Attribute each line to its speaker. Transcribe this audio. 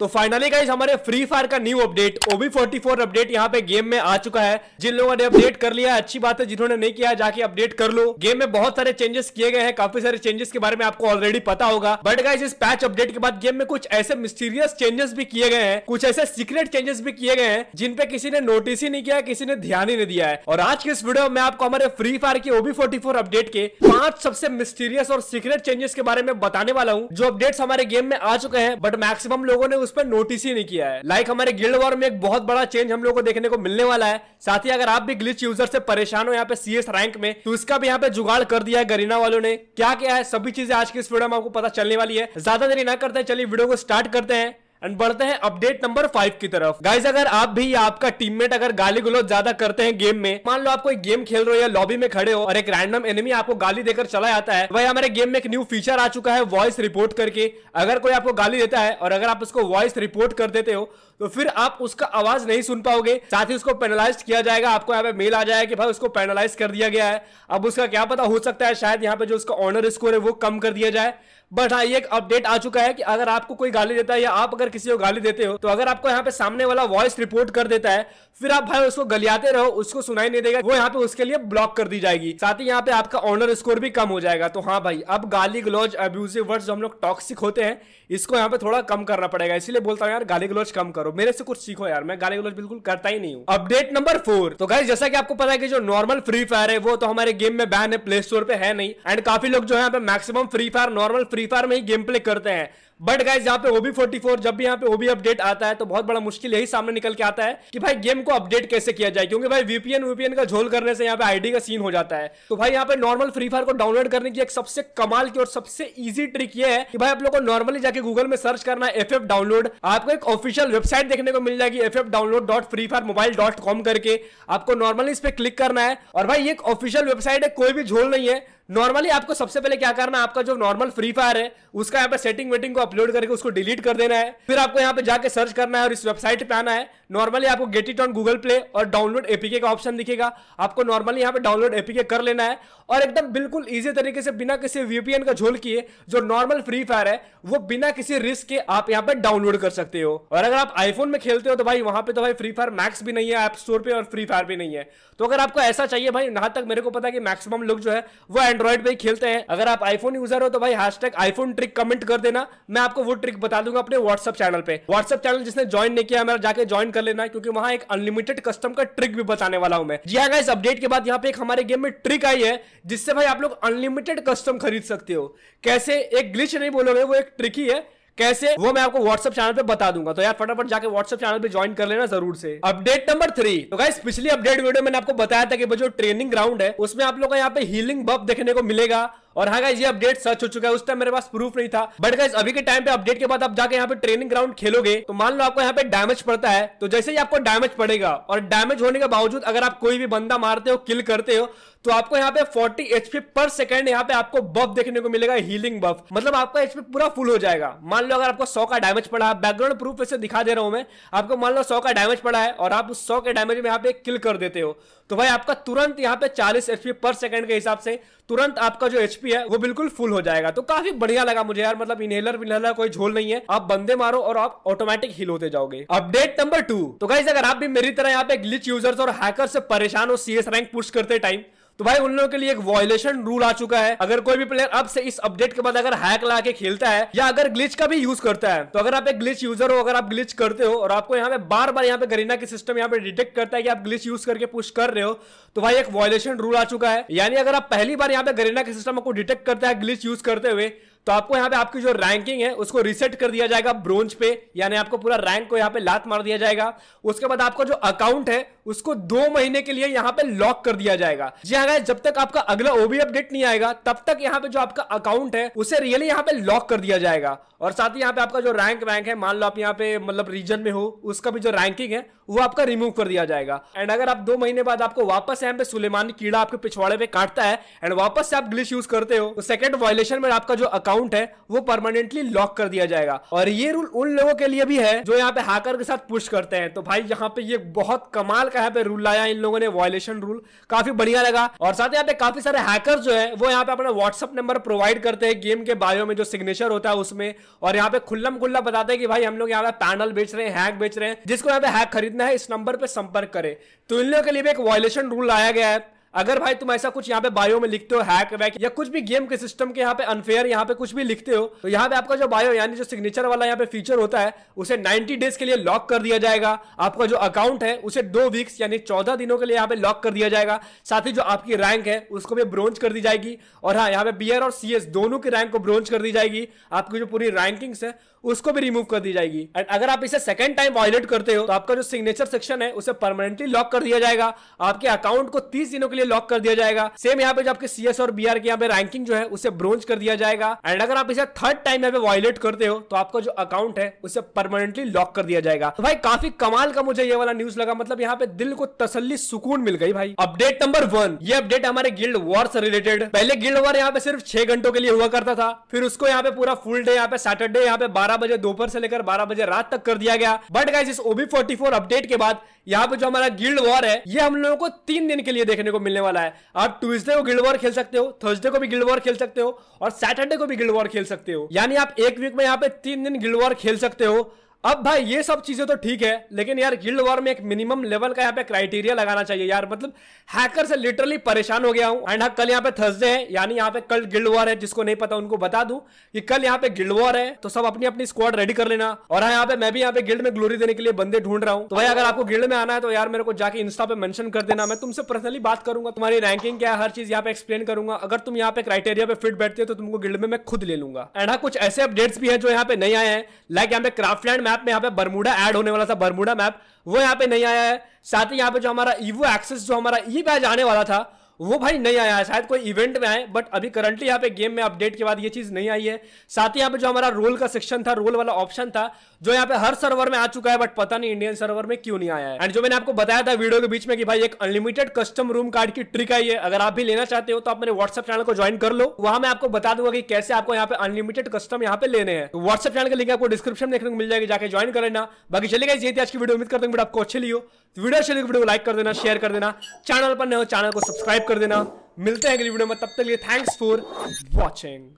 Speaker 1: तो finally guys हमारे free fire का न्यू अपडेट ओबी 44 अपडेट यहाँ पे गेम में आ चुका है जिन लोगों ने अपडेट कर लिया अच्छी बात है जिन्होंने नहीं किया जाके अपडेट कर लो गेम में बहुत सारे चेंजेस किए गए हैं काफी सारे चेंजेस के बारे में आपको ऑलरेडी पता होगा बट गाइज इस पैच अपडेट के बाद गेम में कुछ ऐसे मिस्टीरियस चेंजेस भी किए गए हैं कुछ ऐसे सीक्रेट चेंजेस भी किए गए हैं जिनपे किसी ने नोटिस ही नहीं किया किसी ने ध्यान ही नहीं दिया है और आज के इस वीडियो में आपको हमारे फ्री फायर के ओबी फोर्टी अपडेट के पांच सबसे मिस्टीरियस और सीक्रेट चेंजेस के बारे में बताने वाला हूँ जो अपडेट हमारे गेम में आ चुके हैं बट मैक्सिमम लोगों ने उस पर नोटिस ही नहीं किया है लाइक like हमारे गिल्ड वॉर में एक बहुत बड़ा चेंज हम लोग को देखने को मिलने वाला है साथ ही अगर आप भी ग्लिच यूजर से परेशान हो यहाँ पे सीएस रैंक में तो इसका भी यहाँ पे जुगाड़ कर दिया है गरीना वालों ने क्या क्या है सभी चीजें आज की इस वीडियो में आपको पता चलने वाली है ज्यादा देरी ना करते हैं चलिए वीडियो को स्टार्ट करते हैं एंड बढ़ते हैं अपडेट नंबर फाइव की तरफ गाइज अगर आप भी आपका टीममेट अगर गाली गुलोज ज्यादा करते हैं गेम में मान लो आप कोई गेम खेल रहे हो या लॉबी में खड़े हो और एक रैंडम एनिमी आपको गाली देकर चला जाता है भाई हमारे गेम में एक न्यू फीचर आ चुका है वॉइस रिपोर्ट करके अगर कोई आपको गाली देता है और अगर आप उसको वॉइस रिपोर्ट कर देते हो तो फिर आप उसका आवाज नहीं सुन पाओगे साथ ही उसको पेनलाइज किया जाएगा आपको यहाँ पे मेल आ जाएगा कि भाई उसको पेनलाइज कर दिया गया है अब उसका क्या पता हो सकता है शायद यहाँ पे जो उसका ऑनर स्कोर है वो कम कर दिया जाए बट हाँ ये एक अपडेट आ चुका है कि अगर आपको कोई गाली देता है या आप अगर किसी को गाली देते हो तो अगर आपको यहाँ पे सामने वाला वॉइस रिपोर्ट कर देता है फिर आप भाई उसको गलियाते रहो उसको सुनाई नहीं देगा वो यहाँ पे उसके लिए ब्लॉक कर दी जाएगी साथ ही यहाँ पे आपका ऑनर स्कोर भी कम हो जाएगा तो हाँ भाई अब गाली ग्लोज अब्यूजिव वर्ड जो हम लोग टॉक्सिक होते हैं इसको यहाँ पे थोड़ा कम करना पड़ेगा इसीलिए बोलता हूँ यार गाली ग्लोज कम करो करो मेरे से कुछ सीखो यार मैं गाली गलोज बिल्कुल करता ही नहीं हूँ अपडेट नंबर फोर तो गाइज जैसा कि आपको पता है कि जो नॉर्मल फ्री फायर है वो तो हमारे गेम में बैन है प्ले स्टोर पे है नहीं एंड काफी लोग जो है maximum free fire normal free fire में ही गेम प्ले करते हैं बट गाइज यहाँ पे ओबी फोर्टी फोर जब भी यहाँ पे ओबी अपडेट आता है तो बहुत बड़ा मुश्किल यही सामने निकल के आता है कि भाई गेम को अपडेट कैसे किया जाए क्योंकि भाई वीपीएन वीपीएन का झोल करने से यहाँ पे आईडी का सीन हो जाता है तो भाई यहाँ पे नॉर्मल फ्री फायर को डाउनलोड करने की एक सबसे कमाल की और सबसे ईजी ट्रिक ये है कि भाई आप लोग को नॉर्मली जाके गूगल में सर्च करना एफ एफ डाउनलोड आपको एक ऑफिशियल वेबसाइट देखने को मिल जाएगी F F download dot free fire mobile dot com करके आपको नॉर्मली इस पर क्लिक करना है और भाई एक ऑफिशियल वेबसाइट है कोई भी झोल नहीं है नॉर्मली आपको सबसे पहले क्या करना है आपका जो नॉर्मल फ्री फायर है उसका यहाँ पे सेटिंग वेटिंग को अपलोड करके उसको डिलीट कर देना है फिर आपको यहाँ पे जाके सर्च करना है और इस वेबसाइट पे आना है नॉर्मली आपको get it on Google play और डाउनलोड एपीके का ऑप्शन दिखेगा आपको नॉर्मली यहाँ पे डाउनलोड एपीके कर लेना है और एकदम बिल्कुल ईजी तरीके से बिना किसी वीपीएन का झोल किए जो नॉर्मल फ्री फायर है वो बिना किसी रिस्क के आप यहाँ पे डाउनलोड कर सकते हो और अगर आप आईफोन में खेलते हो तो भाई वहां पे तो भाई फ्री फायर मैक्स भी नहीं है ऐप स्टोर पे और फ्री फायर भी नहीं है तो अगर आपको ऐसा चाहिए भाई यहां तक मेरे को पता है कि मैक्सिमम लोग जो है वो एंड्रॉइड पे ही खेलते हैं अगर आप आईफोन यूजर हो तो भाई hashtag iPhone trick comment कर देना मैं आपको वो ट्रिक बता दूंगा अपने व्हाट्सअप चैनल पे व्हाट्सअप चैनल जिसने ज्वाइन नहीं किया मेरा जाके ज्वाइन कर लेना क्योंकि वहां एक अनलिमिटेड कस्टम का ट्रिक भी बताने वाला हूं मैं जी हाँ इस अपडेट के बाद यहाँ पे एक हमारे गेम में ट्रिक आई है जिससे भाई आप लोग अनलिमिटेड कस्टम खरीद सकते हो कैसे एक ग्लिच नहीं बोलोगे वो एक ट्रिक ही है कैसे वो मैं आपको व्हाट्सएप चैनल पे बता दूंगा तो यार फटाफट जाके व्हाट्सएप चैनल पे ज्वाइन कर लेना जरूर से अपडेट नंबर थ्री तो गाइस पिछली अपडेट वीडियो मैंने आपको बताया था कि जो ट्रेनिंग ग्राउंड है उसमें आप लोग का यहाँ पे हीलिंग बफ देखने को मिलेगा और हाँ गाइज ये अपडेट सच हो चुका है उस टाइम मेरे पास प्रूफ नहीं था बट गाइज अभी के टाइम पे अपडेट के बाद आप जाके यहाँ पे ट्रेनिंग ग्राउंड खेलोगे तो मान लो आपको यहाँ पे डैमेज पड़ता है तो जैसे ही आपको डैमेज पड़ेगा और डैमेज होने के बावजूद अगर आप कोई भी बंदा मारते हो किल करते हो तो आपको यहाँ पे 40 एचपी पर सेकंड यहाँ पे आपको बफ देखने को मिलेगा हीलिंग बफ मतलब आपका एचपी पूरा फुल हो जाएगा मान लो अगर आपको 100 का डैमेज पड़ा है बैकग्राउंड प्रूफ ऐसे दिखा दे रहा हूं मैं आपको मान लो 100 का डैमेज पड़ा है और आप उस 100 के डैमेज में यहाँ पे किल कर देते हो तो भाई आपका तुरंत यहाँ पे चालीस एचपी पर सेकंड के हिसाब से तुरंत आपका जो एचपी है वो बिल्कुल फुल हो जाएगा तो काफी बढ़िया लगा मुझे यार मतलब इनहेलर विनहेलर कोई झोल नहीं है आप बंदे मारो और आप ऑटोमेटिक हिल होते जाओगे अपडेट नंबर टू तो गाइज अगर आप भी मेरी तरह यहाँ पे ग्लिच यूजर्स और हैकर से परेशान हो सी रैंक पुश करते टाइम तो भाई उन लोगों के लिए एक वॉयलेशन रूल आ चुका है अगर कोई भी प्लेयर अब से इस अपडेट के बाद अगर हैक ला के खेलता है या अगर ग्लिच का भी यूज करता है तो अगर आप एक ग्लिच यूजर हो अगर आप ग्लिच करते हो और आपको यहाँ पे बार बार यहाँ पे गरीना की सिस्टम यहाँ पे डिटेक्ट करता है कि आप ग्लिच यूज करके पुश कर रहे हो तो भाई एक वॉयलेशन रूल आ चुका है यानी अगर आप पहली बार यहाँ पे गरीना के सिस्टम को डिटेक्ट करता है ग्लिच यूज करते हुए तो आपको यहाँ पे आपकी जो रैंकिंग है उसको रिसेट कर दिया जाएगा ब्रोंज पे यानी आपको पूरा रैंक को यहाँ पे लात मार दिया जाएगा उसके बाद आपका जो अकाउंट है उसको दो महीने के लिए यहाँ पे लॉक कर दिया जाएगा जी हाँ जब तक आपका अगला ओबी अपडेट नहीं आएगा तब तक यहाँ पे जो आपका अकाउंट है उसे रियली यहाँ पे लॉक कर दिया जाएगा और साथ ही यहाँ पे आपका जो रैंक वैंक है मान लो आप यहाँ पे मतलब रीजन में हो उसका भी जो रैंकिंग है वो आपका रिमूव कर दिया जाएगा एंड अगर आप दो महीने बाद आपको वापस यहाँ पे सुलेमानी कीड़ा आपके पिछवाड़े पे काटता है एंड वापस से आप ग्लिश यूज करते हो तो सेकंड वायलेशन में आपका जो अकाउंट है वो परमानेंटली लॉक कर दिया जाएगा और ये रूल उन लोगों के लिए भी है जो यहाँ पे हाकर के साथ पुश करते हैं तो भाई यहाँ पे ये बहुत कमाल का यहाँ पे रूल लाया इन लोगों ने वॉयलेशन रूल काफी बढ़िया लगा और साथ ही यहाँ पे काफी सारे हैकर जो है वो यहाँ पे अपना व्हाट्सअप नंबर प्रोवाइड करते हैं गेम के बायो में जो सिग्नेचर होता है उसमें और यहाँ पे खुल्लम खुल्ला बताते हैं कि भाई हम लोग यहाँ पे पैनल बेच रहे हैं हैक बेच रहे हैं जिसको यहाँ पे हैक खरीदना है इस नंबर पर संपर्क करे तो इन लोगों के लिए भी एक वॉयलेशन रूल लाया गया है अगर भाई तुम ऐसा कुछ यहाँ पे बायो में लिखते हो हैक वैक या कुछ भी गेम के सिस्टम के यहाँ पे अनफेयर यहाँ पे कुछ भी लिखते हो तो यहाँ पे आपका जो बायो यानी जो सिग्नेचर वाला यहाँ पे फीचर होता है उसे 90 डेज के लिए लॉक कर दिया जाएगा आपका जो अकाउंट है उसे दो वीक्स यानी चौदह दिनों के लिए यहाँ पे लॉक कर दिया जाएगा साथ ही जो आपकी रैंक है उसको भी ब्रोंज कर दी जाएगी और हाँ यहाँ पे बी और सी दोनों की रैंक को ब्रोंज कर दी जाएगी आपकी जो पूरी रैंकिंग्स है उसको भी रिमूव कर दी जाएगी एंड अगर आप इसे सेकंड टाइम वायलेट करते हो तो आपका जो सिग्नेचर सेक्शन है उसे परमानेंटली लॉक कर दिया जाएगा आपके अकाउंट को तीस दिनों के लिए लॉक कर दिया जाएगा सेम यहाँ पे जो आपके सीएस और बी आर की यहाँ पे रैंकिंग जो है उसे ब्रोज कर दिया जाएगा एंड अगर आप इसे थर्ड टाइम यहाँ पे वायलेट करते हो तो आपका जो अकाउंट है उसे परमानेंटली लॉक कर दिया जाएगा तो भाई काफी कमाल का मुझे ये वाला न्यूज लगा मतलब यहाँ पे दिल को तसली सुकून मिल गई भाई अपडेट नंबर वन ये अपडेट हमारे गिल्ड वॉर से रिलेटेड पहले गिल्ड वॉर यहाँ पे सिर्फ छह घंटों के लिए हुआ करता था फिर उसको यहाँ पे पूरा फुल डे यहाँ पे सैटरडे यहाँ पे बारह ग्यारह बजे दोपहर से लेकर बारह बजे रात तक कर दिया गया बट गाइज इस ओबी फोर्टी फोर अपडेट के बाद यहाँ पे जो हमारा गिल्ड वॉर है ये हम लोगों को तीन दिन के लिए देखने को मिलने वाला है आप ट्यूजडे को गिल्ड वॉर खेल सकते हो थर्सडे को भी गिल्ड वॉर खेल सकते हो और सैटरडे को भी गिल्ड वॉर खेल सकते हो यानी आप एक वीक में यहाँ पे तीन दिन गिल्ड वॉर खेल सकते हो अब भाई ये सब चीजें तो ठीक है लेकिन यार गिल्ड वॉर में एक मिनिमम लेवल का यहाँ पे क्राइटेरिया लगाना चाहिए यार मतलब हैकर से लिटरली परेशान हो गया हूं एंड हाँ कल यहाँ पे थर्सडे है यानी यहाँ पे कल गिल्ड वॉर है जिसको नहीं पता उनको बता दू कि कल यहाँ पे गिल्ड वॉर है तो सब अपनी अपनी स्क्वाड रेडी कर लेना और हाँ यहाँ पे मैं भी यहाँ पे गिल्ड में ग्लोरी देने के लिए बंदे ढूंढ रहा हूँ तो भाई अगर आपको गिल्ड में आना है तो यार मेरे को जाके इंस्टा पे मेंशन कर देना मैं तुमसे पर्सनली बात करूंगा तुम्हारी रैंकिंग क्या है हर चीज यहाँ पे एक्सप्लेन करूंगा अगर तुम यहाँ पे क्राइटेरिया पे फिट बैठते हो तो तुमको गिल्ड में मैं खुद ले लूंगा एंड हाँ कुछ ऐसे अपडेट्स भी है जो यहाँ पे नहीं आए हैं लाइक यहाँ पे क्राफ्ट लैंड मैप में यहाँ पे बरमूडा ऐड होने वाला था बर्मुडा मैप वो यहाँ पे नहीं आया है साथ ही यहाँ पे जो हमारा ईवो एक्सेस जो हमारा ई बैज आने वाला था वो भाई नहीं आया है शायद कोई इवेंट में आए बट अभी करंटली यहाँ पे गेम में अपडेट के बाद ये चीज़ नहीं आई है साथ ही यहाँ पे जो हमारा रोल का सेक्शन था रोल वाला ऑप्शन था जो यहाँ पे हर सर्वर में आ चुका है बट पता नहीं इंडियन सर्वर में क्यों नहीं आया है एंड जो मैंने आपको बताया था वीडियो के बीच में कि भाई एक अनलिमिटेड कस्टम रूम कार्ड की ट्रिक आई है अगर आप भी लेना चाहते हो तो आप मेरे व्हाट्सएप चैनल को ज्वाइन कर लो वहां मैं आपको बता दूंगा कि कैसे आपको यहाँ पे अनलिमिटेड कस्टम यहाँ पे लेने हैं व्हाट्सएप चैनल का लिंक आपको डिस्क्रिप्शन देखने को मिल जाएगी जाकर ज्वाइन कर लेना बाकी चलेगा ये आज की वीडियो उम्मीद करते हैं आपको अच्छे लियो वीडियो अच्छी लगी वीडियो को लाइक कर देना शेयर कर देना चैनल पर नए हो चैनल को सब्सक्राइब कर देना मिलते हैं अगली वीडियो में तब तक लिए थैंक्स फॉर वॉचिंग